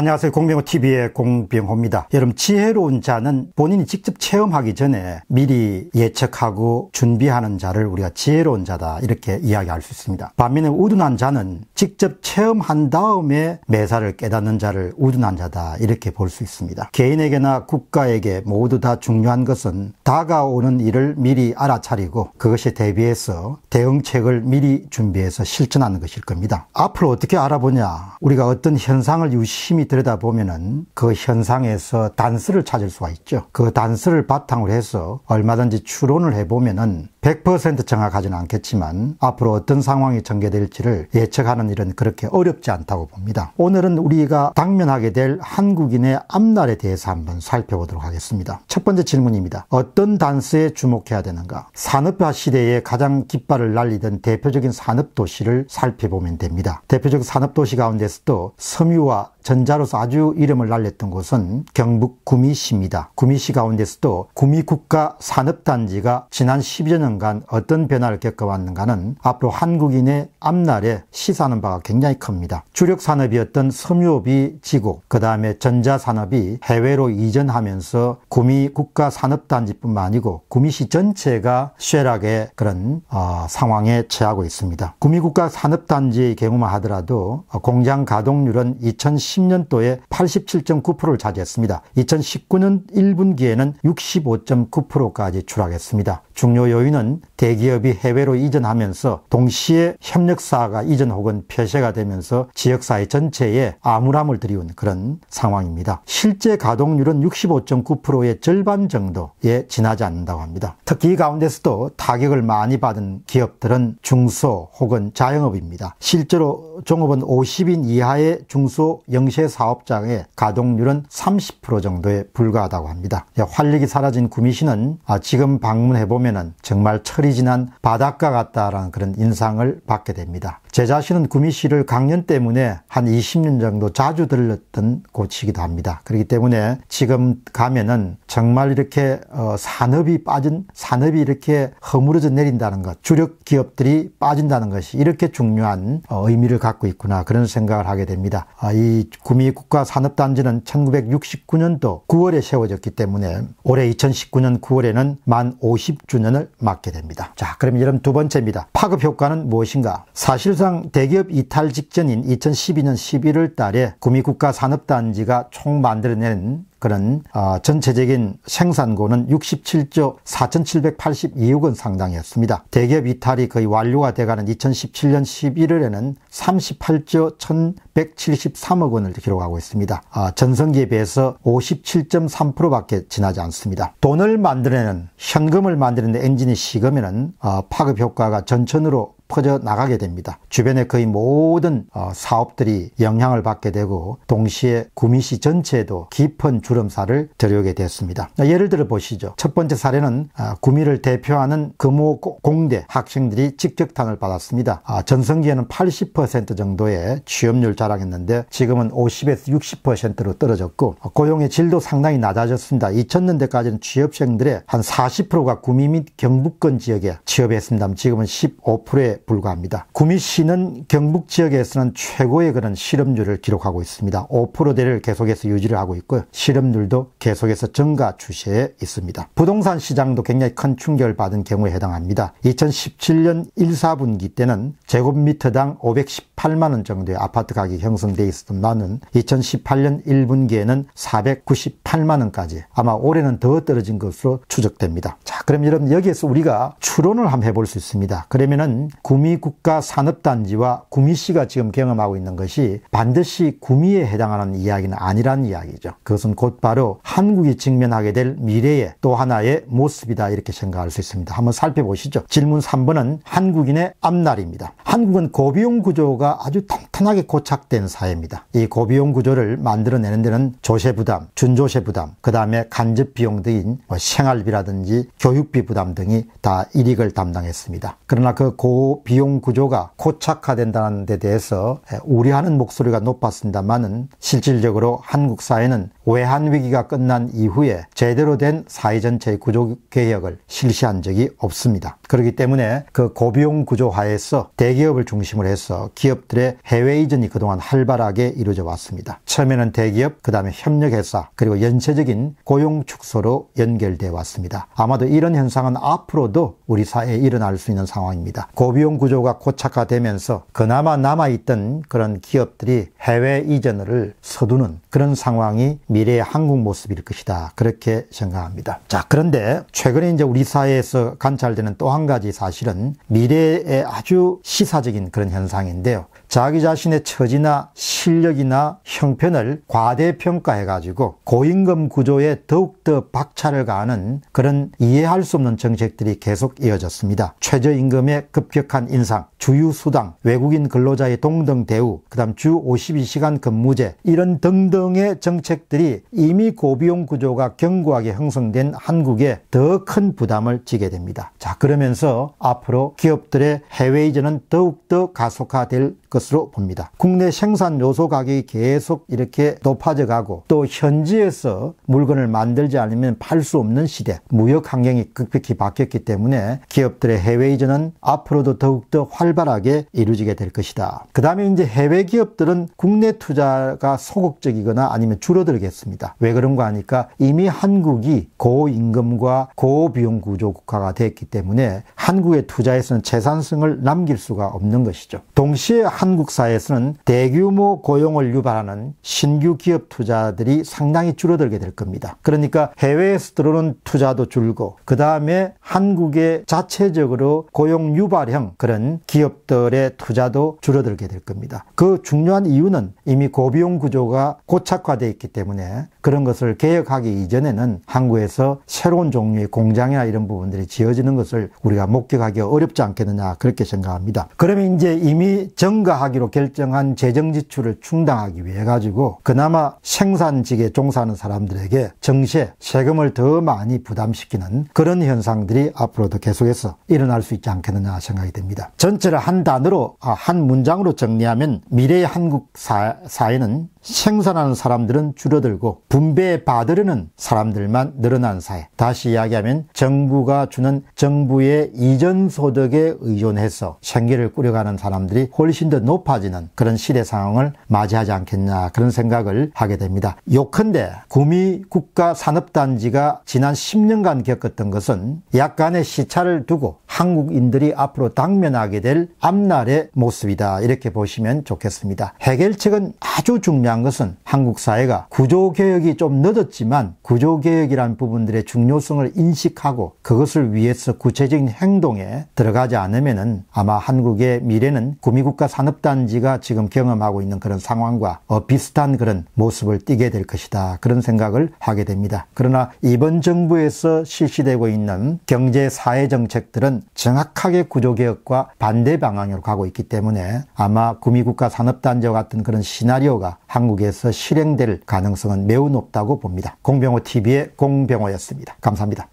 안녕하세요. 공병호 TV의 공병호입니다. 여러분 지혜로운 자는 본인이 직접 체험하기 전에 미리 예측하고 준비하는 자를 우리가 지혜로운 자다 이렇게 이야기할 수 있습니다. 반면에 우둔한 자는 직접 체험한 다음에 매사를 깨닫는 자를 우둔한 자다 이렇게 볼 수 있습니다. 개인에게나 국가에게 모두 다 중요한 것은 다가오는 일을 미리 알아차리고 그것에 대비해서 대응책을 미리 준비해서 실천하는 것일 겁니다. 앞으로 어떻게 알아보냐? 우리가 어떤 현상을 유심히 들여다보면은 그 현상에서 단서를 찾을 수가 있죠. 그 단서를 바탕으로 해서 얼마든지 추론을 해보면은 100% 정확하지는 않겠지만 앞으로 어떤 상황이 전개될지를 예측하는 일은 그렇게 어렵지 않다고 봅니다. 오늘은 우리가 당면하게 될 한국인의 앞날에 대해서 한번 살펴보도록 하겠습니다. 첫 번째 질문입니다. 어떤 단서에 주목해야 되는가? 산업화 시대에 가장 깃발을 날리던 대표적인 산업 도시를 살펴보면 됩니다. 대표적 산업 도시 가운데서도 섬유와 전자로서 아주 이름을 날렸던 곳은 경북 구미시입니다. 구미시 가운데서도 구미국가 산업단지가 지난 10여 년 4년간 어떤 변화를 겪어왔는가는 앞으로 한국인의 앞날에 시사하는 바가 굉장히 큽니다. 주력 산업이었던 섬유업이 지고 그 다음에 전자산업이 해외로 이전하면서 구미 국가 산업단지뿐만 아니고 구미시 전체가 쇠락의 그런 어, 상황에 처하고 있습니다. 구미 국가 산업단지의 경우만 하더라도 공장 가동률은 2010년도에 87.9%를 차지했습니다. 2019년 1분기에는 65.9%까지 추락했습니다. 중요 요인은 이는 대기업이 해외로 이전하면서 동시에 협력사가 이전 혹은 폐쇄가 되면서 지역사회 전체에 암울함을 드리운 그런 상황입니다. 실제 가동률은 65.9%의 절반 정도에 지나지 않는다고 합니다. 특히 이 가운데서도 타격을 많이 받은 기업들은 중소 혹은 자영업입니다. 실제로 종업은 50인 이하의 중소 영세 사업장의 가동률은 30% 정도에 불과하다고 합니다. 활력이 사라진 구미시는 아, 지금 방문해보면 정말 정말 철이 지난 바닷가 같다라는 그런 인상을 받게 됩니다. 제 자신은 구미 씨를 강연 때문에 한 20년 정도 자주 들렀던 곳이기도 합니다. 그렇기 때문에 지금 가면은 정말 이렇게 어 산업이 빠진 산업이 이렇게 허물어져 내린다는 것, 주력 기업들이 빠진다는 것이 이렇게 중요한 어 의미를 갖고 있구나 그런 생각을 하게 됩니다. 아이 구미 국가 산업 단지는 1969년도 9월에 세워졌기 때문에 올해 2019년 9월에는 만 50주년을 맞게 됩니다. 자, 그럼 여러분 두 번째입니다. 파급 효과는 무엇인가? 사실 사실상 대기업 이탈 직전인 2012년 11월 달에 구미국가 산업단지가 총 만들어낸 그런 아, 전체적인 생산고는 67조 4,782억 원 상당이었습니다. 대기업 이탈이 거의 완료가 돼가는 2017년 11월에는 38조 1,173억 원을 기록하고 있습니다. 아, 전성기에 비해서 57.3%밖에 지나지 않습니다. 돈을 만들어내는 현금을 만드는 데 엔진이 식으면 아, 파급 효과가 전천으로 퍼져 나가게 됩니다. 주변의 거의 모든 어, 사업들이 영향을 받게 되고 동시에 구미시 전체에도 깊은 주름살을 들여오게 됐습니다. 예를 들어 보시죠. 첫 번째 사례는 아, 구미를 대표하는 금호 공대 학생들이 직격탄을 받았습니다. 아, 전성기에는 80% 정도의 취업률 자랑했는데 지금은 50에서 60%로 떨어졌고 어, 고용의 질도 상당히 낮아졌습니다. 2000년대까지는 취업생들의 한 40%가 구미 및 경북권 지역에 취업했습니다. 지금은 15%에 불과합니다. 구미시는 경북 지역에서는 최고의 그런 실업률을 기록하고 있습니다. 5%대를 계속해서 유지를 하고 있고요. 실업률도 계속해서 증가 추세에 있습니다. 부동산 시장도 굉장히 큰 충격을 받은 경우에 해당합니다. 2017년 1, 4분기 때는 제곱미터당 518만원 정도의 아파트 가격이 형성되어 있었던 는 2018년 1분기에는 498만원까지 아마 올해는 더 떨어진 것으로 추적됩니다. 자, 그럼 여러분 여기에서 우리가 추론을 한번 해볼 수 있습니다. 그러면은 구미국가 산업단지와 구미시가 지금 경험하고 있는 것이 반드시 구미에 해당하는 이야기는 아니라는 이야기죠. 그것은 곧바로 한국이 직면하게 될 미래의 또 하나의 모습이다 이렇게 생각할 수 있습니다. 한번 살펴보시죠. 질문 3번은 한국인의 앞날입니다. 한국은 고비용 구조가 아주 탄탄하게 고착된 사회입니다. 이 고비용 구조를 만들어내는 데는 조세 부담, 준조세 부담, 그 다음에 간접 비용 등인 뭐 생활비라든지 교육비 부담 등이 다이익을 담당했습니다. 그러나 그 고, 비용 구조가 고착화된다는 데 대해서 우려하는 목소리가 높았습니다만은 실질적으로 한국 사회는 외환 위기가 끝난 이후에 제대로 된 사회 전체의 구조 개혁을 실시한 적이 없습니다. 그렇기 때문에 그 고비용 구조화에서 대기업을 중심으로 해서 기업들의 해외 이전이 그동안 활발하게 이루어져 왔습니다. 처음에는 대기업, 그 다음에 협력회사, 그리고 연쇄적인 고용 축소로 연결돼 왔습니다. 아마도 이런 현상은 앞으로도 우리 사회에 일어날 수 있는 상황입니다. 고비용 구조가 고착화되면서 그나마 남아있던 그런 기업들이 해외 이전을 서두는 그런 상황이 미래의 한국 모습일 것이다. 그렇게 생각합니다. 자, 그런데 최근에 이제 우리 사회에서 관찰되는 또한 한 가지 사실은 미래에 아주 시사적인 그런 현상인데요. 자기 자신의 처지나 실력이나 형편을 과대평가해가지고 고임금 구조에 더욱더 박차를 가하는 그런 이해할 수 없는 정책들이 계속 이어졌습니다. 최저임금의 급격한 인상, 주유수당, 외국인 근로자의 동등 대우, 그 다음 주 52시간 근무제, 이런 등등의 정책들이 이미 고비용 구조가 견고하게 형성된 한국에 더 큰 부담을 지게 됩니다. 자, 그러면서 앞으로 기업들의 해외 이전은 더욱더 가속화될 것으로 봅니다. 국내 생산 요소 가격이 계속 이렇게 높아져 가고 또 현지에서 물건을 만들지 않으면 팔 수 없는 시대, 무역 환경이 급격히 바뀌었기 때문에 기업들의 해외 이전은 앞으로도 더욱더 활 활발하게 이루어지게 될 것이다. 그 다음에 이제 해외 기업들은 국내 투자가 소극적이거나 아니면 줄어들겠습니다. 왜 그런가 하니까 이미 한국이 고임금과 고비용 구조 국가가 됐기 때문에 한국의 투자에서는 재산성을 남길 수가 없는 것이죠. 동시에 한국 사회에서는 대규모 고용을 유발하는 신규 기업 투자들이 상당히 줄어들게 될 겁니다. 그러니까 해외에서 들어오는 투자도 줄고 그 다음에 한국의 자체적으로 고용 유발형 그런 기업 기업들의 투자도 줄어들게 될 겁니다. 그 중요한 이유는 이미 고비용 구조가 고착화되어 있기 때문에 그런 것을 개혁하기 이전에는 한국에서 새로운 종류의 공장이나 이런 부분들이 지어지는 것을 우리가 목격하기 어렵지 않겠느냐 그렇게 생각합니다. 그러면 이제 이미 증가하기로 결정한 재정 지출을 충당하기 위해 가지고 그나마 생산직에 종사하는 사람들에게 정시에 세금을 더 많이 부담시키는 그런 현상들이 앞으로도 계속해서 일어날 수 있지 않겠느냐 생각이 됩니다. 전체를 한 단어로 아, 한 문장으로 정리하면 미래의 한국 사회는 생산하는 사람들은 줄어들고 분배받으려는 사람들만 늘어난 사회. 다시 이야기하면 정부가 주는 정부의 이전 소득에 의존해서 생계를 꾸려가는 사람들이 훨씬 더 높아지는 그런 시대 상황을 맞이하지 않겠냐 그런 생각을 하게 됩니다. 요컨대 구미 국가 산업단지가 지난 10년간 겪었던 것은 약간의 시차를 두고 한국인들이 앞으로 당면하게 될 앞날의 모습이다. 이렇게 보시면 좋겠습니다. 해결책은 아주 중요한 것은 한국 사회가 구조개혁이 좀 늦었지만 구조개혁이란 부분들의 중요성을 인식하고 그것을 위해서 구체적인 행동에 들어가지 않으면 아마 한국의 미래는 구미국가 산업단지가 지금 경험하고 있는 그런 상황과 어, 비슷한 그런 모습을 띠게 될 것이다. 그런 생각을 하게 됩니다. 그러나 이번 정부에서 실시되고 있는 경제 사회 정책들은 정확하게 구조개혁과 반대 방향으로 가고 있기 때문에 아마 구미국가 산업단지와 같은 그런 시나리오가 한국에서 실행될 가능성은 매우 높다고 봅니다. 공병호 TV의 공병호였습니다. 감사합니다.